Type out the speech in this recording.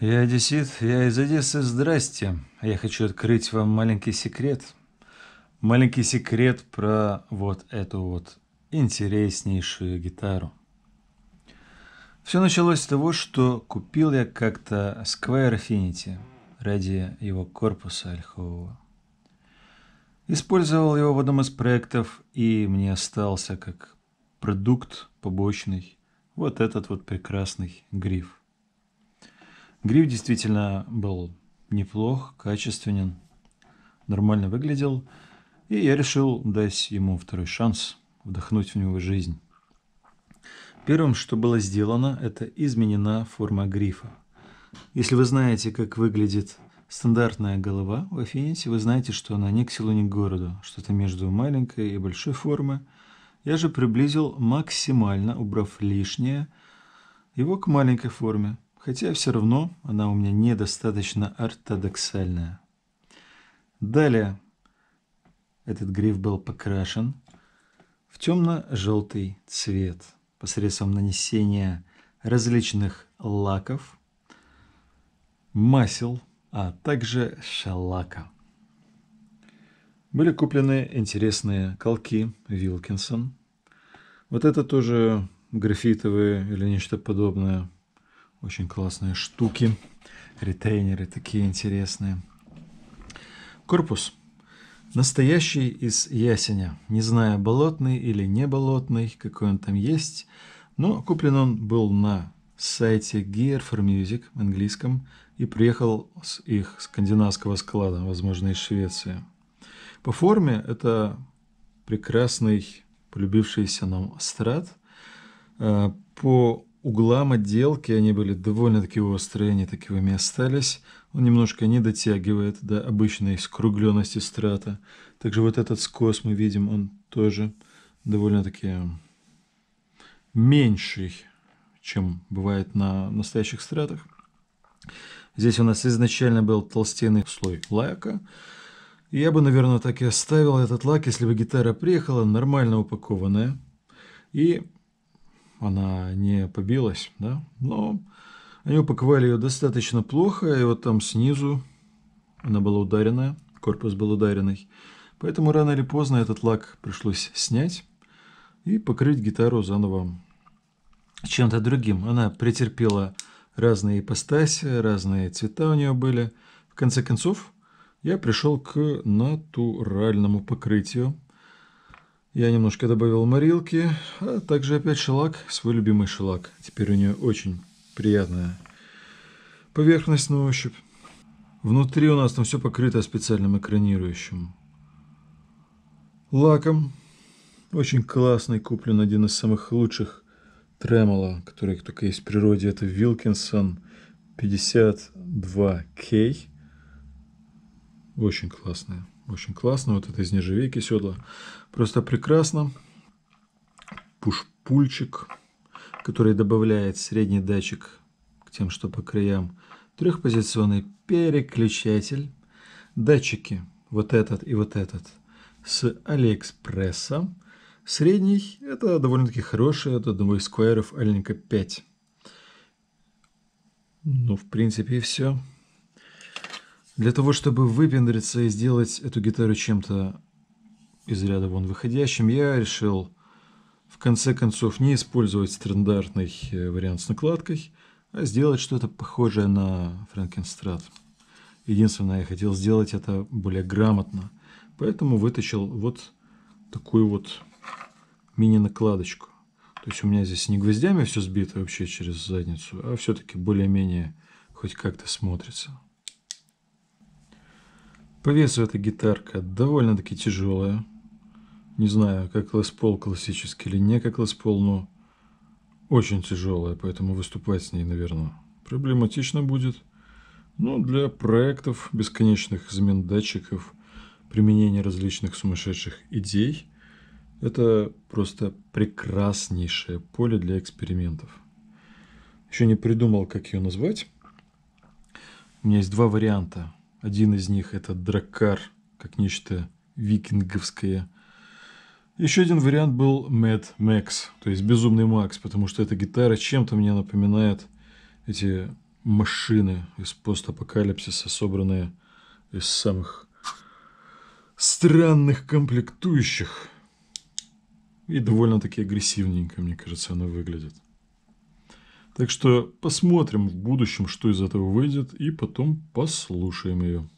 «Я одессит, я из Одессы, здрасте. Я хочу открыть вам маленький секрет. Маленький секрет про вот эту вот интереснейшую гитару. Все началось с того, что купил я как-то Square Affinity ради его корпуса ольхового. Использовал его в одном из проектов, и мне остался как продукт побочный вот этот вот прекрасный гриф. Гриф действительно был неплох, качественен, нормально выглядел. И я решил дать ему второй шанс, вдохнуть в него жизнь. Первым, что было сделано, это изменена форма грифа. Если вы знаете, как выглядит стандартная голова в Affinity, вы знаете, что она ни к селу, ни к городу, что-то между маленькой и большой формы. Я же приблизил максимально, убрав лишнее, его к маленькой форме хотя все равно она у меня недостаточно ортодоксальная. Далее этот гриф был покрашен в темно-желтый цвет посредством нанесения различных лаков, масел, а также шалака. Были куплены интересные колки Вилкинсон. Вот это тоже графитовые или нечто подобное – очень классные штуки. Ретейнеры такие интересные. Корпус. Настоящий из ясеня. Не знаю, болотный или не болотный, какой он там есть. Но куплен он был на сайте Gear for Music английском и приехал с их скандинавского склада, возможно, из Швеции. По форме это прекрасный полюбившийся нам страт. Э, по углам отделки, они были довольно-таки острые, они таковыми остались. Он немножко не дотягивает до обычной скругленности страта. Также вот этот скос мы видим, он тоже довольно-таки меньший, чем бывает на настоящих стратах. Здесь у нас изначально был толстенный слой лака. Я бы, наверное, так и оставил этот лак, если бы гитара приехала нормально упакованная. И она не побилась, да, но они упаковали ее достаточно плохо, и вот там снизу она была ударенная, корпус был ударенный, поэтому рано или поздно этот лак пришлось снять и покрыть гитару заново чем-то другим. Она претерпела разные ипостаси, разные цвета у нее были. В конце концов, я пришел к натуральному покрытию, я немножко добавил морилки, а также опять шелак, свой любимый шелак. Теперь у нее очень приятная поверхность на ощупь. Внутри у нас там все покрыто специальным экранирующим лаком. Очень классный, куплен один из самых лучших тремоло, который только есть в природе. Это Wilkinson 52K. Очень классная. Очень классно, вот это из нержавейки седла. Просто прекрасно. Пушпульчик, который добавляет средний датчик к тем, что по краям. Трехпозиционный переключатель. Датчики, вот этот и вот этот, с Алиэкспресса. Средний, это довольно-таки хороший, это одного из сквайров Аленька 5. Ну, в принципе, и все. Для того, чтобы выпендриться и сделать эту гитару чем-то из ряда вон выходящим, я решил в конце концов не использовать стандартный э, вариант с накладкой, а сделать что-то похожее на Франкенстрат. Единственное, я хотел сделать это более грамотно, поэтому вытащил вот такую вот мини-накладочку. То есть у меня здесь не гвоздями все сбито вообще через задницу, а все-таки более-менее хоть как-то смотрится. По весу эта гитарка довольно-таки тяжелая. Не знаю, как Les пол классический или не как Les пол, но очень тяжелая, поэтому выступать с ней, наверное, проблематично будет. Но ну, для проектов, бесконечных измен датчиков, применения различных сумасшедших идей, это просто прекраснейшее поле для экспериментов. Еще не придумал, как ее назвать. У меня есть два варианта один из них – это драккар, как нечто викинговское. Еще один вариант был Mad Max, то есть Безумный Макс, потому что эта гитара чем-то мне напоминает эти машины из постапокалипсиса, собранные из самых странных комплектующих. И довольно-таки агрессивненько, мне кажется, она выглядит. Так что посмотрим в будущем, что из этого выйдет, и потом послушаем ее.